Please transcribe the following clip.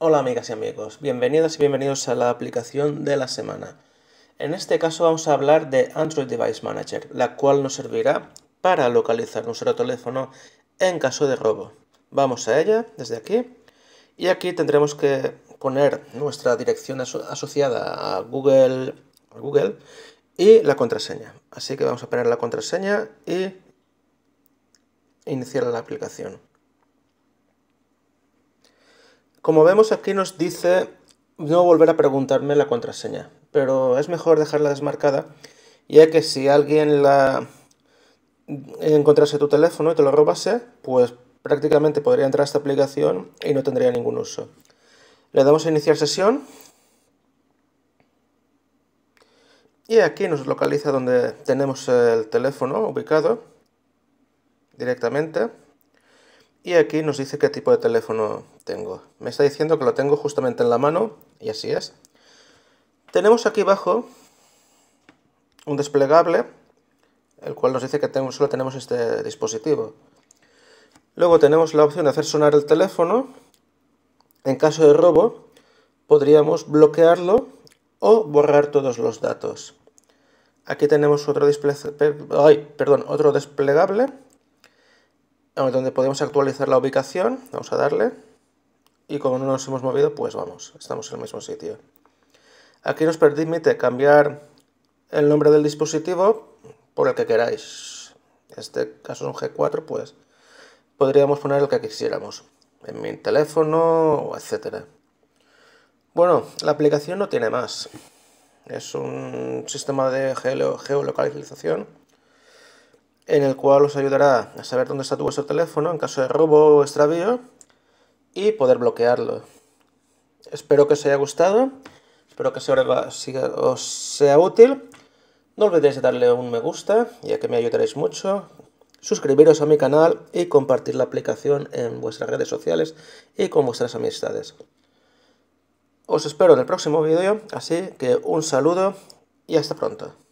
Hola amigas y amigos, bienvenidas y bienvenidos a la aplicación de la semana. En este caso vamos a hablar de Android Device Manager, la cual nos servirá para localizar nuestro teléfono en caso de robo. Vamos a ella desde aquí y aquí tendremos que poner nuestra dirección asociada a Google, a Google y la contraseña. Así que vamos a poner la contraseña y iniciar la aplicación. Como vemos aquí nos dice no volver a preguntarme la contraseña, pero es mejor dejarla desmarcada, ya que si alguien la encontrase tu teléfono y te lo robase, pues prácticamente podría entrar a esta aplicación y no tendría ningún uso. Le damos a iniciar sesión y aquí nos localiza donde tenemos el teléfono ubicado directamente. Y aquí nos dice qué tipo de teléfono tengo. Me está diciendo que lo tengo justamente en la mano, y así es. Tenemos aquí abajo un desplegable, el cual nos dice que solo tenemos este dispositivo. Luego tenemos la opción de hacer sonar el teléfono. En caso de robo, podríamos bloquearlo o borrar todos los datos. Aquí tenemos otro, perdón, otro desplegable Ah, donde podemos actualizar la ubicación, vamos a darle, y como no nos hemos movido, pues vamos, estamos en el mismo sitio. Aquí nos permite cambiar el nombre del dispositivo por el que queráis. En este caso es un G4, pues podríamos poner el que quisiéramos, en mi teléfono, etc. Bueno, la aplicación no tiene más. Es un sistema de geolocalización en el cual os ayudará a saber dónde está tu vuestro teléfono en caso de robo o extravío y poder bloquearlo. Espero que os haya gustado, espero que os sea útil. No olvidéis de darle un me gusta, ya que me ayudaréis mucho. Suscribiros a mi canal y compartir la aplicación en vuestras redes sociales y con vuestras amistades. Os espero en el próximo vídeo, así que un saludo y hasta pronto.